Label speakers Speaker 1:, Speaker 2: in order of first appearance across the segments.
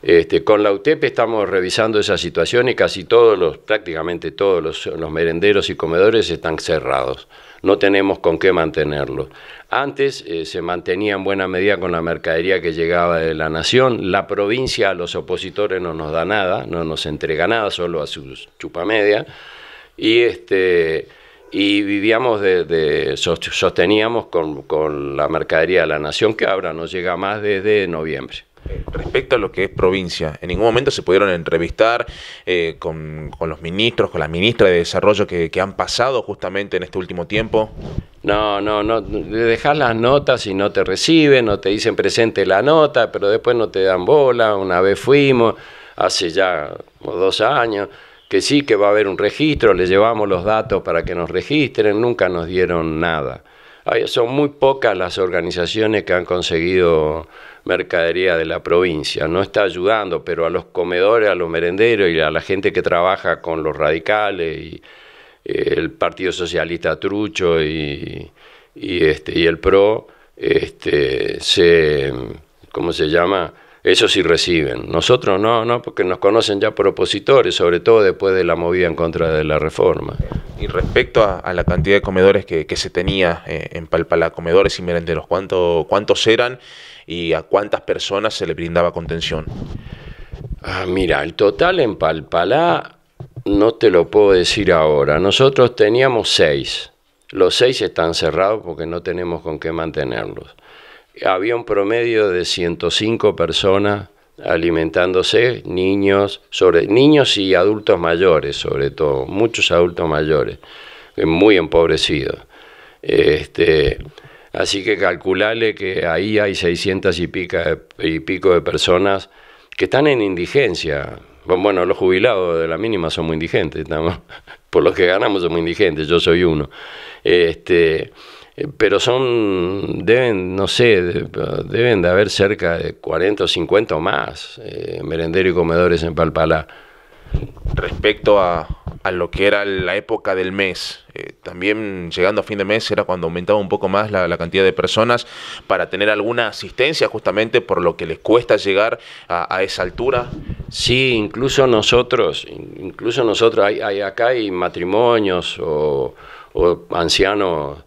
Speaker 1: Este, con la UTEP estamos revisando esa situación y casi todos los, prácticamente todos los, merenderos y comedores están cerrados. No tenemos con qué mantenerlos. Antes eh, se mantenía en buena medida con la mercadería que llegaba de la nación. La provincia a los opositores no nos da nada, no nos entrega nada, solo a sus chupamedia. Y este y vivíamos sosteníamos con, con, la mercadería de la nación que ahora no llega más desde noviembre respecto a lo que es
Speaker 2: provincia. En ningún momento se pudieron entrevistar eh, con, los ministros, con las ministras de Desarrollo que, han pasado justamente en este último tiempo.
Speaker 1: No, no, no, dejas las notas y no te reciben, no te dicen presente la nota, pero después no te dan bola. Una vez fuimos, hace ya dos años, que sí, que va a haber un registro, le llevamos los datos para que nos registren, nunca nos dieron nada son muy pocas las organizaciones que han conseguido mercadería de la provincia. No está ayudando, pero a los comedores, a los merenderos y a la gente que trabaja con los radicales y eh, el Partido Socialista Trucho y, y, este, y el PRO, este, se, ¿cómo se llama? Eso sí reciben. Nosotros no, no, porque nos conocen ya por opositores, sobre todo después de la movida en contra de la
Speaker 2: reforma. Y respecto a, la cantidad de comedores que, se tenía eh, en Palpalá, comedores y merenderos, ¿cuántos eran y a cuántas personas se le brindaba contención?
Speaker 1: Ah, mira, el total en Palpalá no te lo puedo decir ahora. Nosotros teníamos seis. Los seis están cerrados porque no tenemos con qué mantenerlos había un promedio de 105 personas alimentándose, niños, sobre, niños y adultos mayores, sobre todo, muchos adultos mayores, eh, muy empobrecidos. Este, así que calculale que ahí hay 600 y, pica, y pico de personas que están en indigencia. Bueno, los jubilados de la mínima son muy indigentes, por los que ganamos muy indigentes, yo soy uno. Este, eh, pero son, deben, no sé, deben de haber cerca de 40 o 50 o más eh, merendero y comedores en Palpalá.
Speaker 2: Respecto a, lo que era la época del mes, eh, también llegando a fin de mes era cuando aumentaba un poco más la, cantidad de personas para tener alguna asistencia justamente por lo que les cuesta llegar a, esa
Speaker 1: altura. Sí, incluso nosotros, incluso nosotros, hay, hay acá hay matrimonios o, o ancianos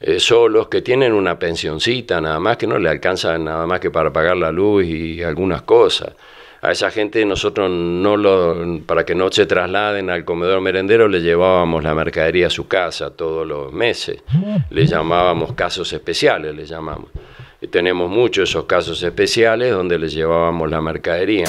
Speaker 1: eh, solos, que tienen una pensioncita nada más, que no le alcanza nada más que para pagar la luz y algunas cosas. A esa gente nosotros no lo, para que no se trasladen al comedor merendero, le llevábamos la mercadería a su casa todos los meses. Le llamábamos casos especiales, le llamamos. Y tenemos muchos esos casos especiales donde les llevábamos la mercadería.